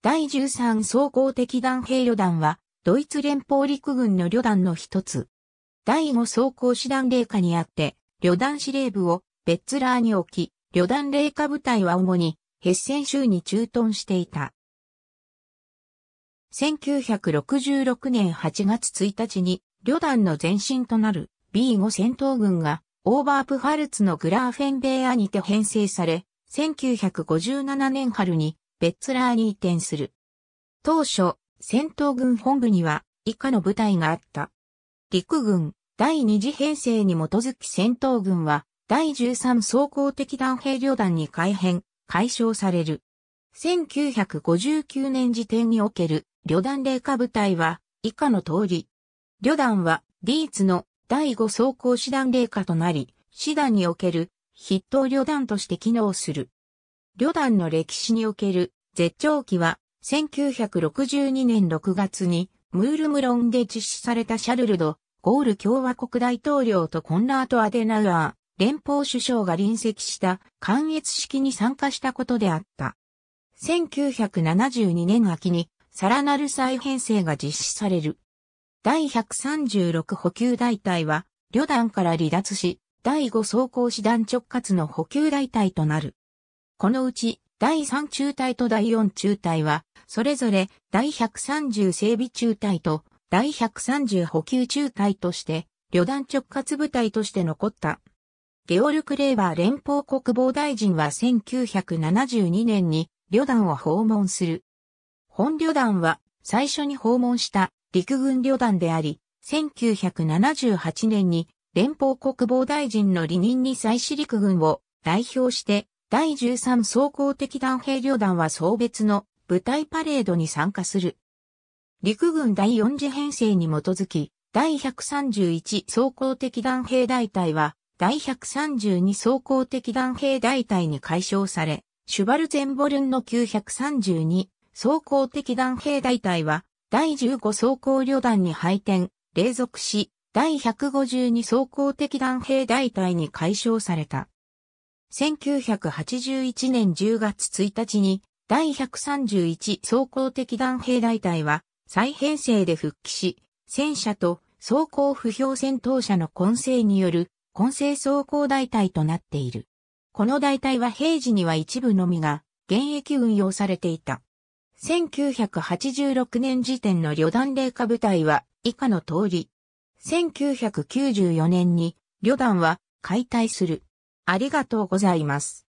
第13総合敵弾兵旅団は、ドイツ連邦陸軍の旅団の一つ。第5総合師団霊下にあって、旅団司令部をベッツラーに置き、旅団霊下部隊は主にヘッセン州に駐屯していた。1966年8月1日に、旅団の前身となる B5 戦闘軍が、オーバープハルツのグラーフェンベーアにて編成され、1957年春にベッツラーに移転する。当初、戦闘軍本部には以下の部隊があった。陸軍第二次編成に基づき戦闘軍は第13装甲的弾兵旅団に改編、解消される。1959年時点における旅団霊下部隊は以下の通り。旅団はリーツの第5装甲師団霊下となり、師団における筆頭旅団として機能する。旅団の歴史における絶頂期は、1962年6月に、ムールムロンで実施されたシャルルド、ゴール共和国大統領とコンラート・アデナウアー、連邦首相が臨席した関越式に参加したことであった。1972年秋に、さらなる再編成が実施される。第136補給大隊は、旅団から離脱し、第5装甲師団直轄の補給大隊となる。このうち、第3中隊と第4中隊は、それぞれ第130整備中隊と第130補給中隊として、旅団直轄部隊として残った。ゲオルク・レーバー連邦国防大臣は1972年に旅団を訪問する。本旅団は最初に訪問した陸軍旅団であり、1978年に連邦国防大臣の離任に際し陸軍を代表して第13装甲的弾兵旅団は送別の部隊パレードに参加する。陸軍第4次編成に基づき、第131装甲的弾兵大隊は、第132装甲的弾兵大隊に解消され、シュバルゼンボルンの932装甲的弾兵大隊は、第15装甲旅団に配点、隷属し、第152装甲的弾兵大隊に解消された。1981年10月1日に第131装甲的弾兵大隊は再編成で復帰し、戦車と装甲不評戦闘車の混成による混成装甲大隊となっている。この大隊は平時には一部のみが現役運用されていた。1986年時点の旅団霊下部隊は以下の通り。1994年に旅団は解体する。ありがとうございます。